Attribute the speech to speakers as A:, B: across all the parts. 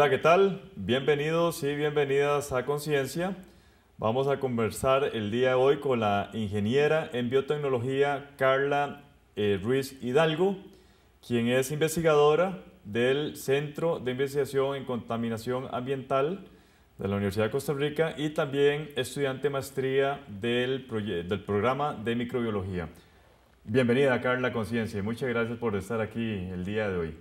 A: Hola, ¿qué tal? Bienvenidos y bienvenidas a Conciencia. Vamos a conversar el día de hoy con la ingeniera en biotecnología Carla eh, Ruiz Hidalgo, quien es investigadora del Centro de Investigación en Contaminación Ambiental de la Universidad de Costa Rica y también estudiante maestría del, del programa de microbiología. Bienvenida, Carla Conciencia, muchas gracias por estar aquí el día de hoy.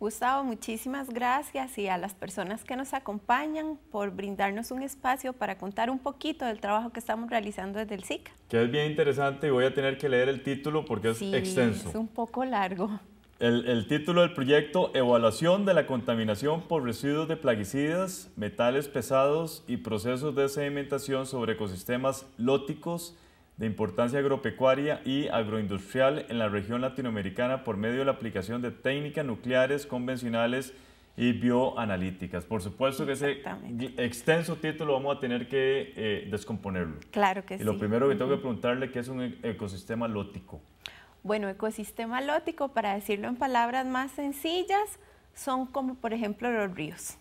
B: Gustavo, muchísimas gracias y a las personas que nos acompañan por brindarnos un espacio para contar un poquito del trabajo que estamos realizando desde el SICA.
A: Que es bien interesante y voy a tener que leer el título porque es sí, extenso. Es un
B: poco largo.
A: El, el, título del proyecto, Evaluación de la contaminación por residuos de plaguicidas, metales pesados y procesos de sedimentación sobre ecosistemas lóticos de importancia agropecuaria y agroindustrial en la región latinoamericana por medio de la aplicación de técnicas nucleares convencionales y bioanalíticas. Por supuesto que ese extenso título vamos a tener que eh, descomponerlo. Claro que sí. y Lo primero que tengo que preguntarle, ¿qué es un e-, ecosistema lótico?
B: Bueno, ecosistema lótico, para decirlo en palabras más sencillas, son como por ejemplo los ríos,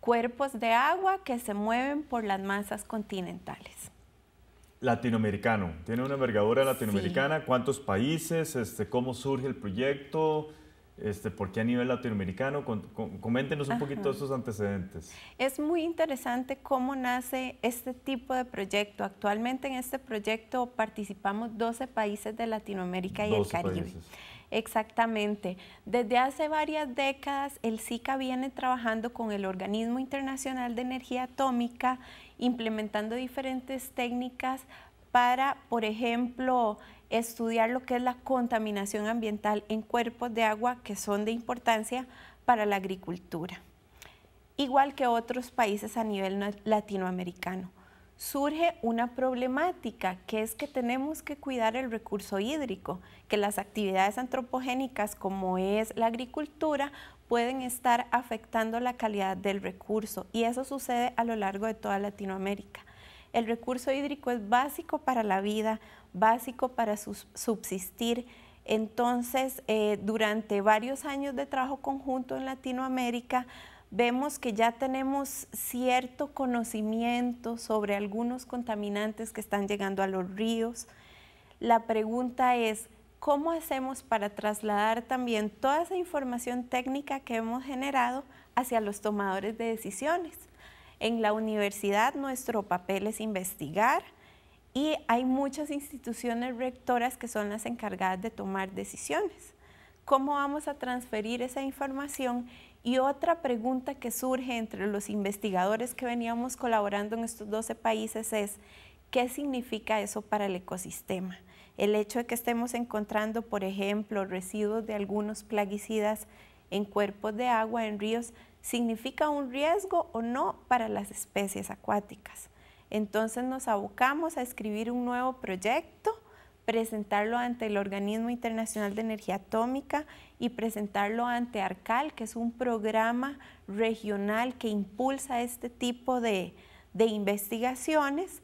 B: cuerpos de agua que se mueven por las masas continentales
A: latinoamericano. Tiene una envergadura latinoamericana. ¿Cuántos países? Este, ¿Cómo surge el proyecto? Este, ¿Por qué a nivel latinoamericano? coméntenos un poquito estos antecedentes.
B: Es muy interesante cómo nace este tipo de proyecto. Actualmente en este proyecto participamos 12 países de Latinoamérica y el Caribe. Exactamente. Desde hace varias décadas el SICA viene trabajando con el Organismo Internacional de Energía Atómica implementando diferentes técnicas para, por ejemplo, estudiar lo que es la contaminación ambiental en cuerpos de agua que son de importancia para la agricultura, igual que otros países a nivel latinoamericano. Surge una problemática que es que tenemos que cuidar el recurso hídrico, que las actividades antropogénicas como es la agricultura pueden estar afectando la calidad del recurso y eso sucede a lo largo de toda Latinoamérica. El recurso hídrico es básico para la vida, básico para subsistir. Entonces, eh, durante varios años de trabajo conjunto en Latinoamérica, vemos que ya tenemos cierto conocimiento sobre algunos contaminantes que están llegando a los ríos. La pregunta es, cómo hacemos para trasladar también toda esa información técnica que hemos generado hacia los tomadores de decisiones. En la universidad nuestro papel es investigar y hay muchas instituciones rectoras que son las encargadas de tomar decisiones. ¿Cómo vamos a transferir esa información? Y otra pregunta que surge entre los investigadores que veníamos colaborando en estos 12 países es, ¿qué significa eso para el ecosistema? El hecho de que estemos encontrando, por ejemplo, residuos de algunos plaguicidas en cuerpos de agua, en ríos, significa un riesgo o no para las especies acuáticas. Entonces nos abocamos a escribir un nuevo proyecto, presentarlo ante el Organismo Internacional de Energía Atómica y presentarlo ante ARCAL, que es un programa regional que impulsa este tipo de, investigaciones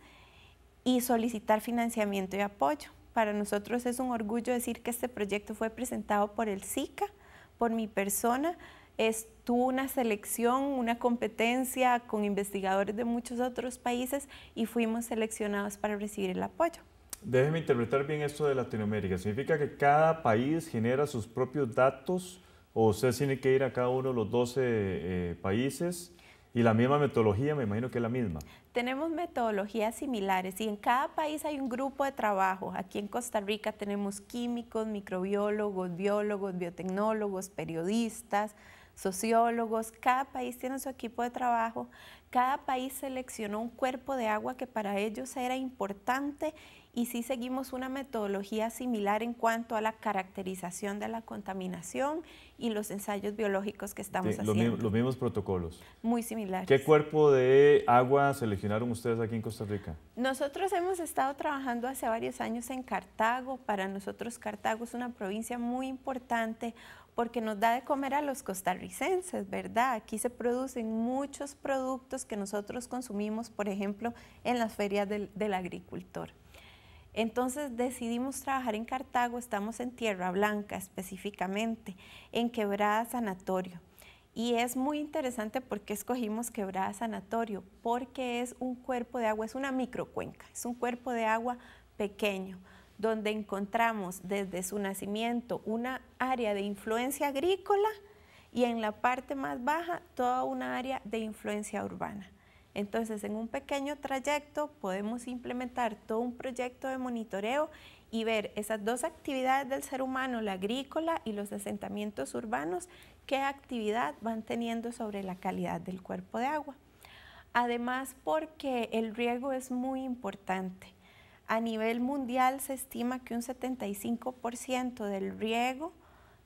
B: y solicitar financiamiento y apoyo. Para nosotros es un orgullo decir que este proyecto fue presentado por el SICA, por mi persona. Es, tuvo una selección, una competencia con investigadores de muchos otros países y fuimos seleccionados para recibir el apoyo.
A: Déjeme interpretar bien esto de Latinoamérica. ¿Significa que cada país genera sus propios datos o usted tiene que ir a cada uno de los 12 eh, países y la misma metodología, me imagino que es la misma.
B: Tenemos metodologías similares y en cada país hay un grupo de trabajo. Aquí en Costa Rica tenemos químicos, microbiólogos, biólogos, biotecnólogos, periodistas, sociólogos, cada país tiene su equipo de trabajo, cada país seleccionó un cuerpo de agua que para ellos era importante y sí seguimos una metodología similar en cuanto a la caracterización de la contaminación y los ensayos biológicos que estamos haciendo. Los
A: mismos, protocolos.
B: Muy similares.
A: ¿Qué cuerpo de agua seleccionaron ustedes aquí en Costa Rica?
B: Nosotros hemos estado trabajando hace varios años en Cartago. Para nosotros Cartago es una provincia muy importante porque nos da de comer a los costarricenses, ¿verdad? Aquí se producen muchos productos que nosotros consumimos, por ejemplo, en las ferias del, agricultor. Entonces decidimos trabajar en Cartago, estamos en Tierra Blanca específicamente, en Quebrada Sanatorio. Y es muy interesante porque escogimos Quebrada Sanatorio, porque es un cuerpo de agua, es una microcuenca, es un cuerpo de agua pequeño donde encontramos desde su nacimiento una área de influencia agrícola y en la parte más baja toda una área de influencia urbana. Entonces, en un pequeño trayecto podemos implementar todo un proyecto de monitoreo y ver esas dos actividades del ser humano, la agrícola y los asentamientos urbanos, qué actividad van teniendo sobre la calidad del cuerpo de agua. Además, porque el riego es muy importante. A nivel mundial se estima que un 75% del riego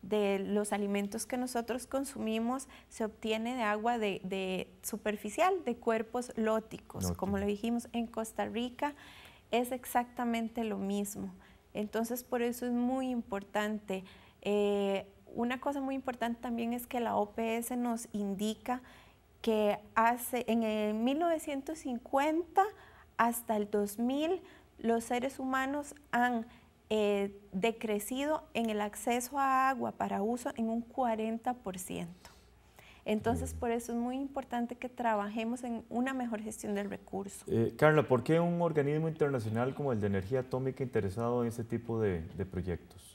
B: de los alimentos que nosotros consumimos se obtiene de agua de, superficial, de cuerpos lóticos. Como lo dijimos, en Costa Rica es exactamente lo mismo. Entonces, por eso es muy importante. Eh, una cosa muy importante también es que la OPS nos indica que hace en el 1950 hasta el 2000 los seres humanos han eh, decrecido en el acceso a agua para uso en un 40%. Entonces, por eso es muy importante que trabajemos en una mejor gestión del recurso.
A: Eh, Carla, ¿por qué un organismo internacional como el de Energía Atómica interesado en este tipo de proyectos?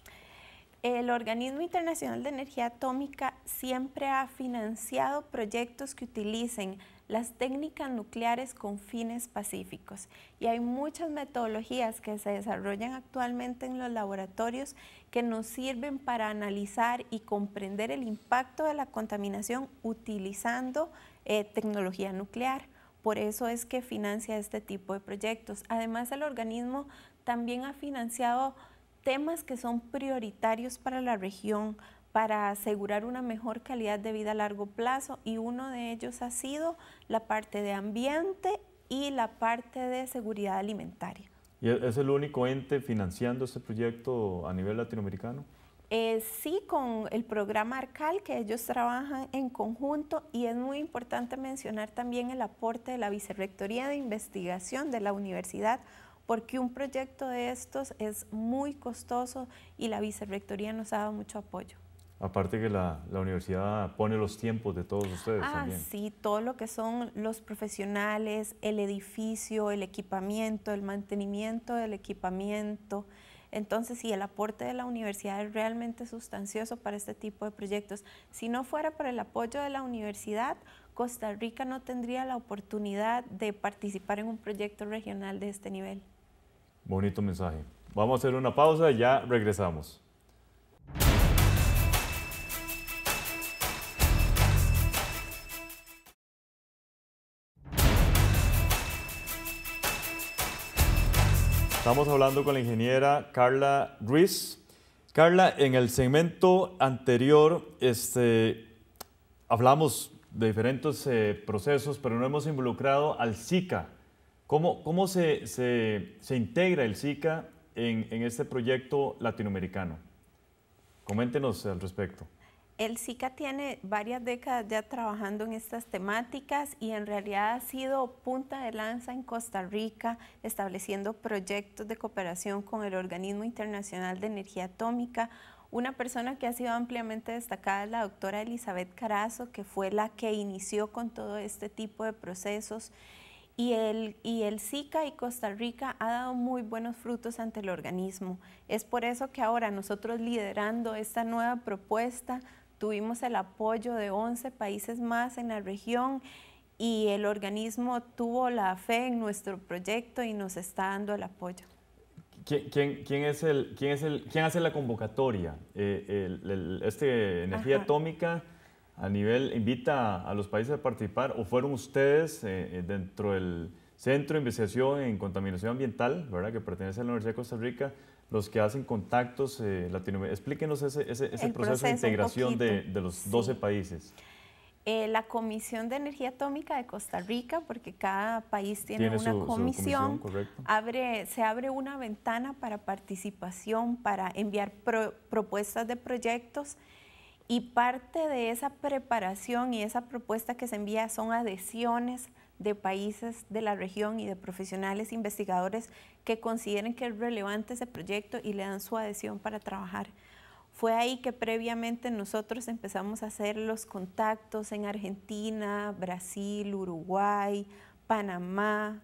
B: El Organismo Internacional de Energía Atómica siempre ha financiado proyectos que utilicen las técnicas nucleares con fines pacíficos y hay muchas metodologías que se desarrollan actualmente en los laboratorios que nos sirven para analizar y comprender el impacto de la contaminación utilizando eh, tecnología nuclear. Por eso es que financia este tipo de proyectos. Además, el organismo también ha financiado temas que son prioritarios para la región para asegurar una mejor calidad de vida a largo plazo y uno de ellos ha sido la parte de ambiente y la parte de seguridad alimentaria.
A: ¿Y e-, es el único ente financiando este proyecto a nivel latinoamericano?
B: Eh, sí, con el programa ARCAL, que ellos trabajan en conjunto y es muy importante mencionar también el aporte de la Vicerrectoría de Investigación de la Universidad porque un proyecto de estos es muy costoso y la vicerrectoría nos ha dado mucho apoyo.
A: Aparte que la, universidad pone los tiempos de todos ustedes. Ah,
B: sí, todo lo que son los profesionales, el edificio, el equipamiento, el mantenimiento del equipamiento. Entonces, sí, el aporte de la universidad es realmente sustancioso para este tipo de proyectos. Si no fuera por el apoyo de la universidad, Costa Rica no tendría la oportunidad de participar en un proyecto regional de este nivel.
A: Bonito mensaje. Vamos a hacer una pausa y ya regresamos. Estamos hablando con la ingeniera Carla Ruiz. Carla, en el segmento anterior este, hablamos de diferentes eh, procesos, pero no hemos involucrado al SICA. ¿Cómo, cómo se, se, integra el SICA en, en este proyecto latinoamericano? Coméntenos al respecto.
B: El SICA tiene varias décadas ya trabajando en estas temáticas y en realidad ha sido punta de lanza en Costa Rica, estableciendo proyectos de cooperación con el Organismo Internacional de Energía Atómica. Una persona que ha sido ampliamente destacada es la doctora Elizabeth Carazo, que fue la que inició con todo este tipo de procesos y el, y el y Costa Rica ha dado muy buenos frutos ante el organismo. Es por eso que ahora nosotros liderando esta nueva propuesta tuvimos el apoyo de 11 países más en la región y el organismo tuvo la fe en nuestro proyecto y nos está dando el apoyo.
A: ¿Quién, quién, quién es el, quién, es el, quién hace la convocatoria? Eh, este energía atómica a nivel, invita a los países a participar o fueron ustedes eh, eh, dentro del Centro de Investigación en Contaminación Ambiental, ¿verdad? que pertenece a la Universidad de Costa Rica, los que hacen contactos eh, latinoamericanos. Explíquenos ese, ese, proceso, de integración de, los 12 países.
B: la Comisión de Energía Atómica de Costa Rica, porque cada país tiene, una comisión, abre, se abre una ventana para participación, para enviar propuestas de proyectos. Y parte de esa preparación y esa propuesta que se envía son adhesiones de países de la región y de profesionales investigadores que consideren que es relevante ese proyecto y le dan su adhesión para trabajar. Fue ahí que previamente nosotros empezamos a hacer los contactos en Argentina, Brasil, Uruguay, Panamá,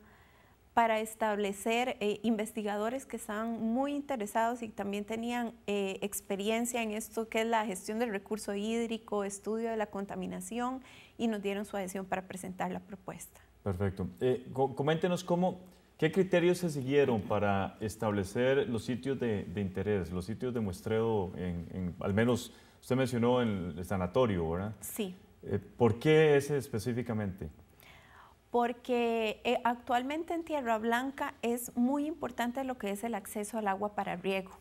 B: para establecer eh, investigadores que estaban muy interesados y también tenían eh, experiencia en esto que es la gestión del recurso hídrico, estudio de la contaminación y nos dieron su adhesión para presentar la propuesta.
A: Perfecto. Eh, coméntenos cómo, qué criterios se siguieron para establecer los sitios de, interés, los sitios de muestreo, al menos usted mencionó el sanatorio, ¿verdad? Sí. ¿Por qué ese específicamente?
B: porque eh, actualmente en Tierra Blanca es muy importante lo que es el acceso al agua para riego.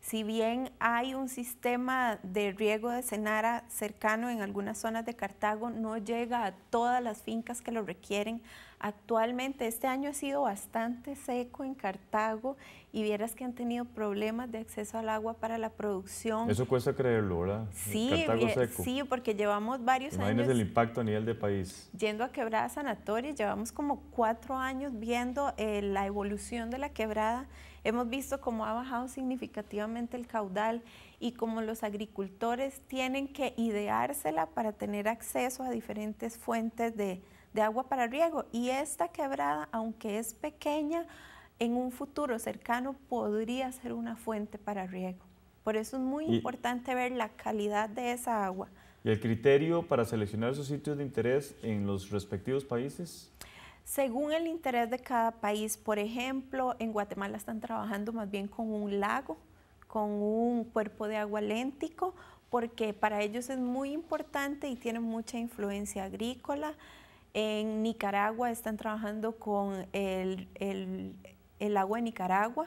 B: Si bien hay un sistema de riego de cenara cercano en algunas zonas de Cartago, no llega a todas las fincas que lo requieren Actualmente este año ha sido bastante seco en Cartago y vieras que han tenido problemas de acceso al agua para la producción. Eso
A: cuesta creerlo, ¿verdad? Sí, Cartago eh, seco. sí
B: porque llevamos varios ¿Cuál años. el
A: impacto a nivel de país.
B: Yendo a quebradas sanatorias, llevamos como cuatro años viendo eh, la evolución de la quebrada. Hemos visto cómo ha bajado significativamente el caudal y cómo los agricultores tienen que ideársela para tener acceso a diferentes fuentes de, agua para riego. Y esta quebrada, aunque es pequeña, en un futuro cercano podría ser una fuente para riego. Por eso es muy importante ver la calidad de esa agua.
A: ¿Y el criterio para seleccionar sus sitios de interés en los respectivos países?
B: Según el interés de cada país, por ejemplo, en Guatemala están trabajando más bien con un lago, con un cuerpo de agua léntico, porque para ellos es muy importante y tiene mucha influencia agrícola. En Nicaragua están trabajando con el, el, el agua de Nicaragua.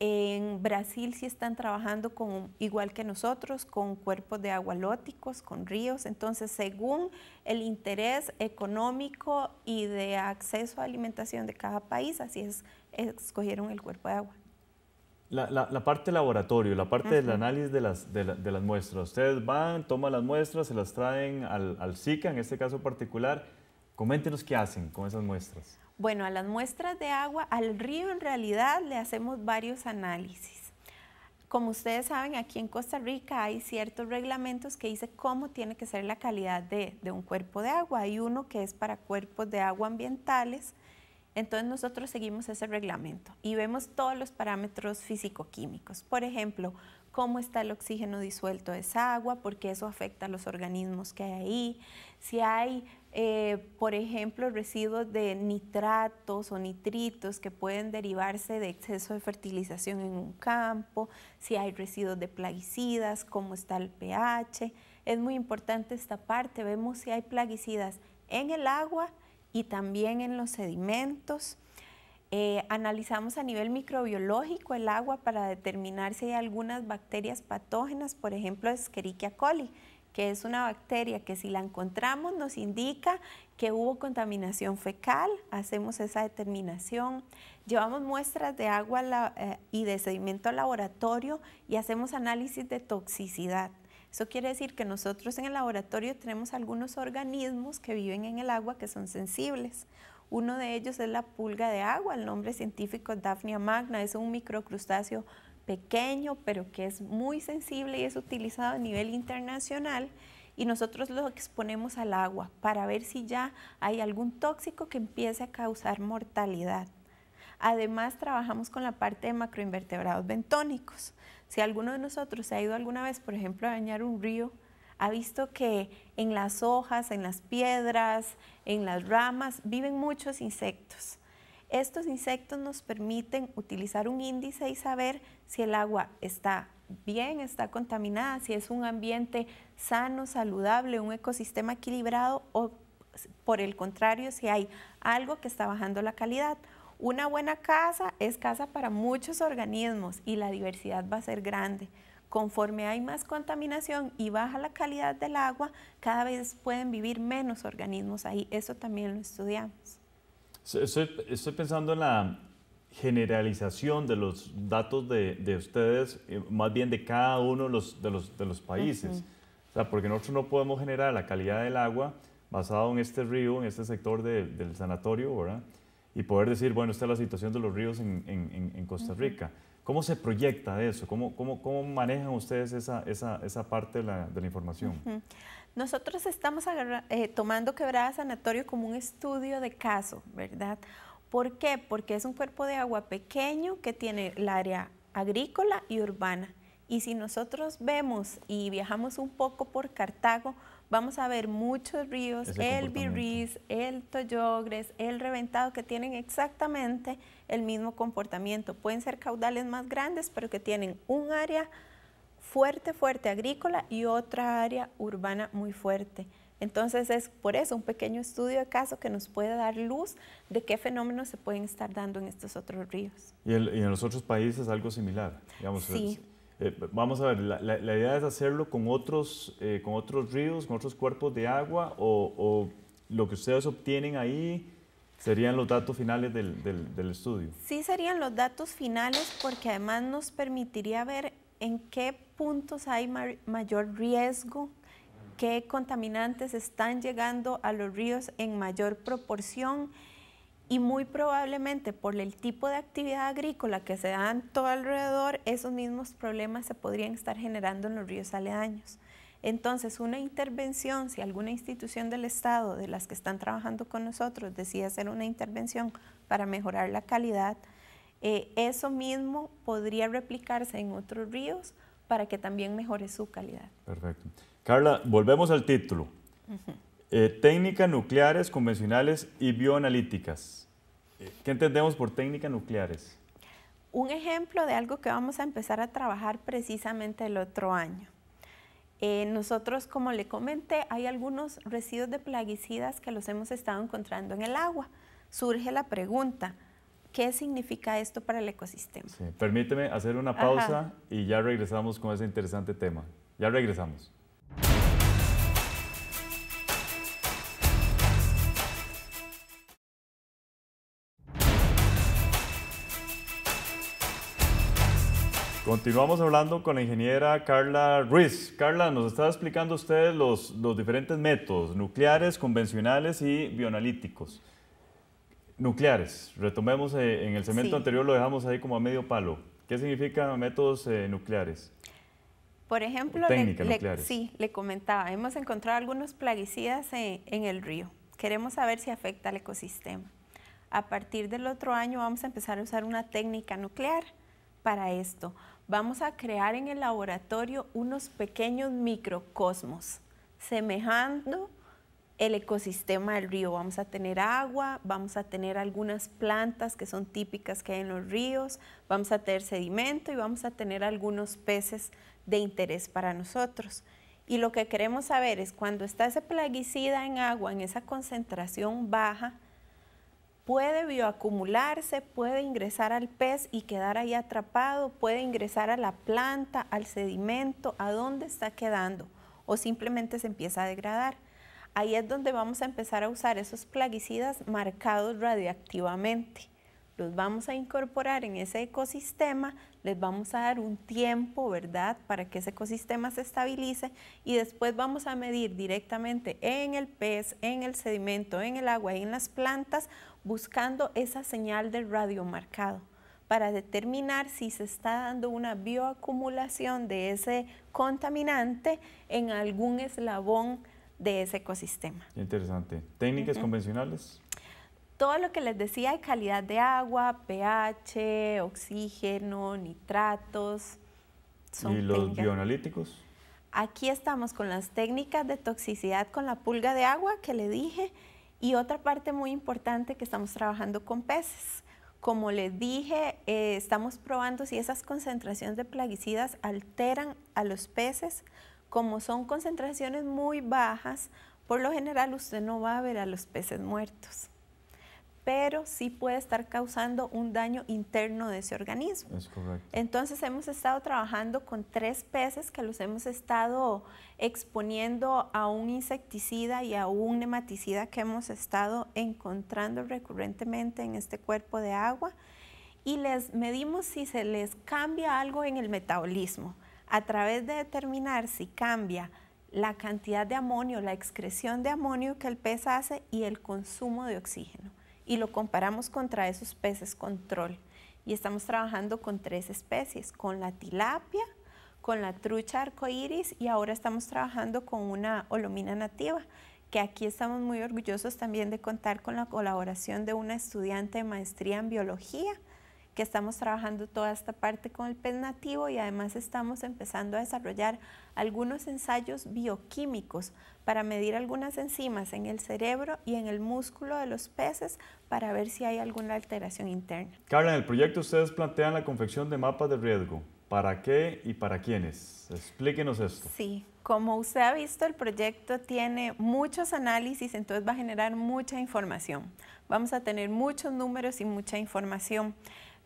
B: En Brasil sí están trabajando con, igual que nosotros, con cuerpos de agua lóticos, con ríos. Entonces, según el interés económico y de acceso a alimentación de cada país, así es, escogieron el cuerpo de agua.
A: La, la, parte laboratorio, la parte del análisis de las, de, las muestras. Ustedes van, toman las muestras, se las traen al, al SICA, en este caso particular Coméntenos qué hacen con esas muestras.
B: Bueno, a las muestras de agua, al río en realidad le hacemos varios análisis. Como ustedes saben, aquí en Costa Rica hay ciertos reglamentos que dicen cómo tiene que ser la calidad de, de, un cuerpo de agua. Hay uno que es para cuerpos de agua ambientales. Entonces nosotros seguimos ese reglamento y vemos todos los parámetros físico-químicos. Por ejemplo, cómo está el oxígeno disuelto de esa agua, porque eso afecta a los organismos que hay ahí, si hay eh, por ejemplo, residuos de nitratos o nitritos que pueden derivarse de exceso de fertilización en un campo, si hay residuos de plaguicidas, cómo está el pH. Es muy importante esta parte, vemos si hay plaguicidas en el agua y también en los sedimentos. Eh, analizamos a nivel microbiológico el agua para determinar si hay algunas bacterias patógenas, por ejemplo, Escherichia coli, que es una bacteria que si la encontramos nos indica que hubo contaminación fecal, hacemos esa determinación, llevamos muestras de agua eh, y de sedimento al laboratorio y hacemos análisis de toxicidad. Eso quiere decir que nosotros en el laboratorio tenemos algunos organismos que viven en el agua que son sensibles. Uno de ellos es la pulga de agua, el nombre científico Daphnia magna, es un microcrustáceo pequeño, pero que es muy sensible y es utilizado a nivel internacional. Y nosotros lo exponemos al agua para ver si ya hay algún tóxico que empiece a causar mortalidad. Además, trabajamos con la parte de macroinvertebrados bentónicos. Si alguno de nosotros se ha ido alguna vez, por ejemplo, a bañar un río, ha visto que en las hojas, en las piedras, en las ramas, viven muchos insectos. Estos insectos nos permiten utilizar un índice y saber si el agua está bien, está contaminada, si es un ambiente sano, saludable, un ecosistema equilibrado o por el contrario, si hay algo que está bajando la calidad. Una buena casa es casa para muchos organismos y la diversidad va a ser grande. Conforme hay más contaminación y baja la calidad del agua, cada vez pueden vivir menos organismos ahí. Eso también lo estudiamos.
A: Estoy, pensando en la generalización de los datos de, ustedes, eh, más bien de cada uno de los, países. O porque nosotros no podemos generar la calidad del agua basado en este río, en este sector del sanatorio, Y poder decir, bueno, esta es la situación de los ríos en, Costa Rica. ¿Cómo se proyecta eso? ¿Cómo, cómo, cómo manejan ustedes esa, esa, esa parte de la, de la información?
B: Nosotros estamos eh, tomando Quebrada Sanatorio como un estudio de caso, ¿verdad? ¿Por qué? Porque es un cuerpo de agua pequeño que tiene el área agrícola y urbana. Y si nosotros vemos y viajamos un poco por Cartago, vamos a ver muchos ríos, el birriz, el toyogres, el reventado, que tienen exactamente el mismo comportamiento. Pueden ser caudales más grandes, pero que tienen un área fuerte, fuerte agrícola y otra área urbana muy fuerte. Entonces es por eso un pequeño estudio de caso que nos puede dar luz de qué fenómenos se pueden estar dando en estos otros ríos.
A: ¿Y, en los otros países algo similar? Digamos, sí. Eh, vamos a ver, la, idea es hacerlo eh, con otros, ríos, con otros cuerpos de agua, o, lo que ustedes obtienen ahí serían los datos finales del, estudio.
B: Sí, serían los datos finales porque además nos permitiría ver en qué puntos hay mayor riesgo, qué contaminantes están llegando a los ríos en mayor proporción y muy probablemente por el tipo de actividad agrícola que se da todo alrededor, esos mismos problemas se podrían estar generando en los ríos aledaños. Entonces, una intervención, si alguna institución del Estado, de las que están trabajando con nosotros, decide hacer una intervención para mejorar la calidad, eh, eso mismo podría replicarse en otros ríos para que también mejore su calidad.
A: Perfecto. Carla, volvemos al título. Eh, técnicas nucleares convencionales y bioanalíticas. ¿Qué entendemos por técnicas nucleares?
B: Un ejemplo de algo que vamos a empezar a trabajar precisamente el otro año. Eh, nosotros, como le comenté, hay algunos residuos de plaguicidas que los hemos estado encontrando en el agua. Surge la pregunta, ¿qué significa esto para el ecosistema?
A: permíteme hacer una pausa y ya regresamos con ese interesante tema. Ya regresamos. Continuamos hablando con la ingeniera Carla Ruiz. Carla, nos estaba explicando usted los, diferentes métodos, nucleares, convencionales y bioanalíticos. Nucleares, retomemos eh, en el cemento anterior, lo dejamos ahí como a medio palo. ¿Qué significan métodos eh, nucleares?
B: Por ejemplo, le, sí, le comentaba, hemos encontrado algunos plaguicidas eh, en, el río. Queremos saber si afecta al ecosistema. A partir del otro año vamos a empezar a usar una técnica nuclear para esto vamos a crear en el laboratorio unos pequeños microcosmos, semejando el ecosistema del río. Vamos a tener agua, vamos a tener algunas plantas que son típicas que hay en los ríos, vamos a tener sedimento y vamos a tener algunos peces de interés para nosotros. Y lo que queremos saber es cuando está ese plaguicida en agua en esa concentración baja, puede bioacumularse, puede ingresar al pez y quedar ahí atrapado, puede ingresar a la planta, al sedimento, a dónde está quedando, o simplemente se empieza a degradar. Ahí es donde vamos a empezar a usar esos plaguicidas marcados radioactivamente. Los vamos a incorporar en ese ecosistema, les vamos a dar un tiempo, ¿verdad?, para que ese ecosistema se estabilice y después vamos a medir directamente en el pez, en el sedimento, en el agua y en las plantas buscando esa señal del radiomarcado para determinar si se está dando una bioacumulación de ese contaminante en algún eslabón de ese ecosistema.
A: Interesante. ¿Técnicas convencionales?
B: Todo lo que les decía de calidad de agua, pH, oxígeno, nitratos.
A: Son ¿Y los bioanalíticos?
B: Aquí estamos con las técnicas de toxicidad con la pulga de agua que le dije y otra parte muy importante que estamos trabajando con peces. Como les dije, eh, estamos probando si esas concentraciones de plaguicidas alteran a los peces. Como son concentraciones muy bajas, por lo general usted no va a ver a los peces muertos pero sí puede estar causando un daño interno de ese organismo. Es correcto. Entonces hemos estado trabajando con tres peces que los hemos estado exponiendo a un insecticida y a un nematicida que hemos estado encontrando recurrentemente en este cuerpo de agua y les medimos si se les cambia algo en el metabolismo. A través de determinar si cambia la cantidad de amonio, la excreción de amonio que el pez hace y el consumo de oxígeno y lo comparamos contra esos peces control. Y estamos trabajando con tres especies, con la tilapia, con la trucha arcoíris y ahora estamos trabajando con una olomina nativa, que aquí estamos muy orgullosos también de contar con la colaboración de una estudiante de maestría en biología que estamos trabajando toda esta parte con el pez nativo y además estamos empezando a desarrollar algunos ensayos bioquímicos para medir algunas enzimas en el cerebro y en el músculo de los peces para ver si hay alguna alteración interna.
A: Carla, en el proyecto ustedes plantean la confección de mapas de riesgo. ¿Para qué y para quiénes? Explíquenos esto.
B: Sí, como usted ha visto, el proyecto tiene muchos análisis, entonces va a generar mucha información. Vamos a tener muchos números y mucha información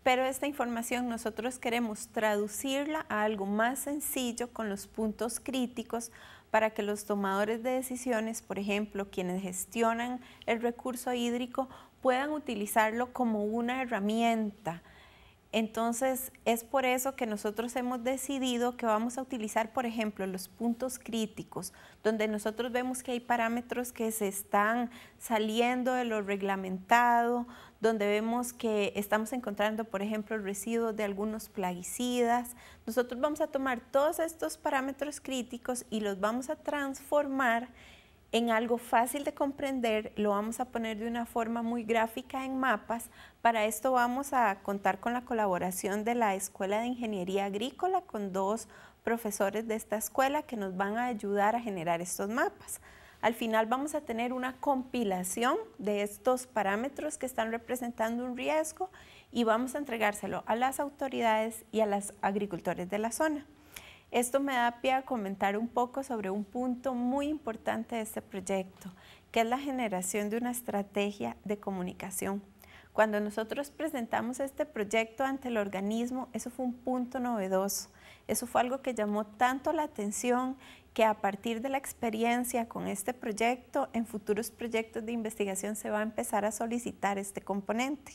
B: pero esta información nosotros queremos traducirla a algo más sencillo con los puntos críticos para que los tomadores de decisiones, por ejemplo, quienes gestionan el recurso hídrico, puedan utilizarlo como una herramienta. Entonces, es por eso que nosotros hemos decidido que vamos a utilizar, por ejemplo, los puntos críticos, donde nosotros vemos que hay parámetros que se están saliendo de lo reglamentado, donde vemos que estamos encontrando, por ejemplo, residuos de algunos plaguicidas. Nosotros vamos a tomar todos estos parámetros críticos y los vamos a transformar en algo fácil de comprender, lo vamos a poner de una forma muy gráfica en mapas. Para esto vamos a contar con la colaboración de la Escuela de Ingeniería Agrícola, con dos profesores de esta escuela que nos van a ayudar a generar estos mapas. Al final vamos a tener una compilación de estos parámetros que están representando un riesgo y vamos a entregárselo a las autoridades y a los agricultores de la zona. Esto me da pie a comentar un poco sobre un punto muy importante de este proyecto, que es la generación de una estrategia de comunicación. Cuando nosotros presentamos este proyecto ante el organismo, eso fue un punto novedoso. Eso fue algo que llamó tanto la atención que a partir de la experiencia con este proyecto, en futuros proyectos de investigación se va a empezar a solicitar este componente.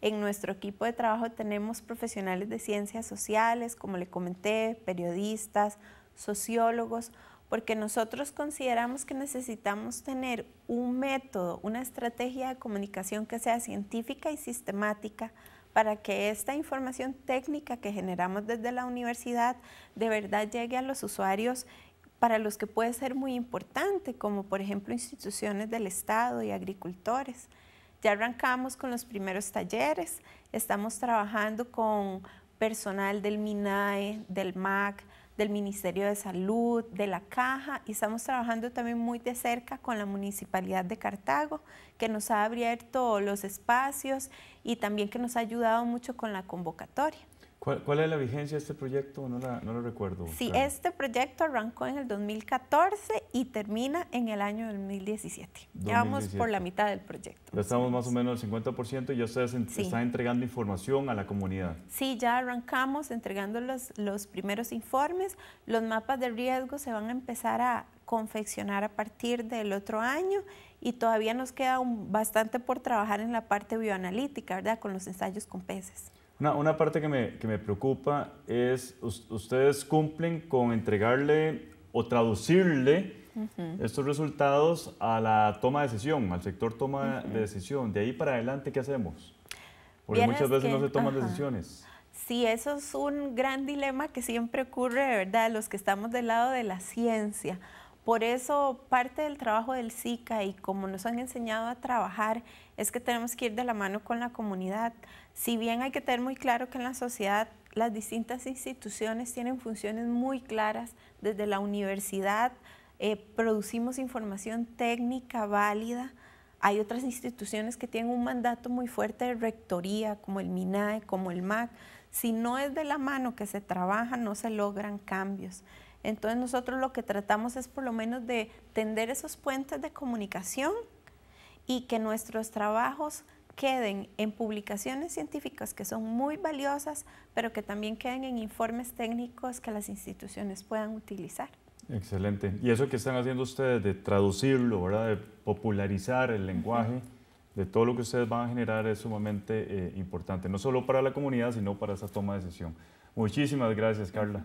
B: En nuestro equipo de trabajo tenemos profesionales de ciencias sociales, como le comenté, periodistas, sociólogos, porque nosotros consideramos que necesitamos tener un método, una estrategia de comunicación que sea científica y sistemática para que esta información técnica que generamos desde la universidad de verdad llegue a los usuarios para los que puede ser muy importante, como por ejemplo instituciones del Estado y agricultores. Ya arrancamos con los primeros talleres, estamos trabajando con personal del MINAE, del MAC, del Ministerio de Salud, de la Caja, y estamos trabajando también muy de cerca con la Municipalidad de Cartago, que nos ha abierto los espacios y también que nos ha ayudado mucho con la convocatoria.
A: ¿Cuál, es la vigencia de este proyecto? No, la, lo recuerdo. Sí,
B: este proyecto arrancó en el 2014 y termina en el año 2017. Ya vamos por la mitad del proyecto. estamos más o
A: menos al 50% y ya ustedes está están entregando información a la comunidad.
B: Sí, ya arrancamos entregando los, los primeros informes. Los mapas de riesgo se van a empezar a confeccionar a partir del otro año y todavía nos queda bastante por trabajar en la parte bioanalítica, ¿verdad? Con los ensayos con peces.
A: Una, parte que me, preocupa es, ustedes cumplen con entregarle o traducirle estos resultados a la toma de decisión, al sector toma de decisión. De ahí para adelante, ¿qué hacemos? Porque muchas veces no se toman decisiones.
B: Sí, eso es un gran dilema que siempre ocurre, ¿verdad? Los que estamos del lado de la ciencia. Por eso parte del trabajo del SICA y como nos han enseñado a trabajar es que tenemos que ir de la mano con la comunidad si bien hay que tener muy claro que en la sociedad las distintas instituciones tienen funciones muy claras, desde la universidad eh, producimos información técnica válida, hay otras instituciones que tienen un mandato muy fuerte de rectoría, como el MINAE, como el MAC. Si no es de la mano que se trabaja, no se logran cambios. Entonces nosotros lo que tratamos es por lo menos de tender esos puentes de comunicación y que nuestros trabajos queden en publicaciones científicas que son muy valiosas, pero que también queden en informes técnicos que las instituciones puedan utilizar.
A: Excelente. Y eso que están haciendo ustedes de traducirlo, ¿verdad? de popularizar el lenguaje, de todo lo que ustedes van a generar es sumamente eh, importante, no solo para la comunidad, sino para esa toma de decisión. Muchísimas gracias, Carla.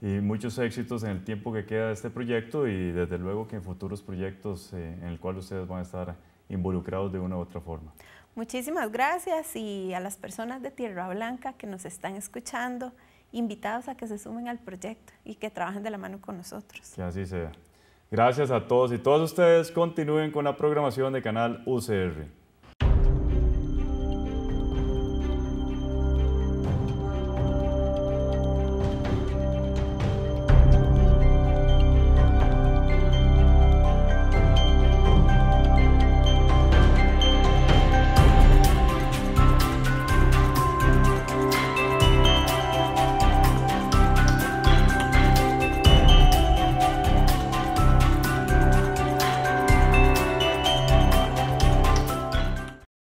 A: Y muchos éxitos en el tiempo que queda de este proyecto y desde luego que en futuros proyectos eh, en el cual ustedes van a estar involucrados de una u otra forma.
B: Muchísimas gracias y a las personas de Tierra Blanca que nos están escuchando, invitados a que se sumen al proyecto y que trabajen de la mano con nosotros.
A: Que así sea. Gracias a todos y todas ustedes. Continúen con la programación de Canal UCR.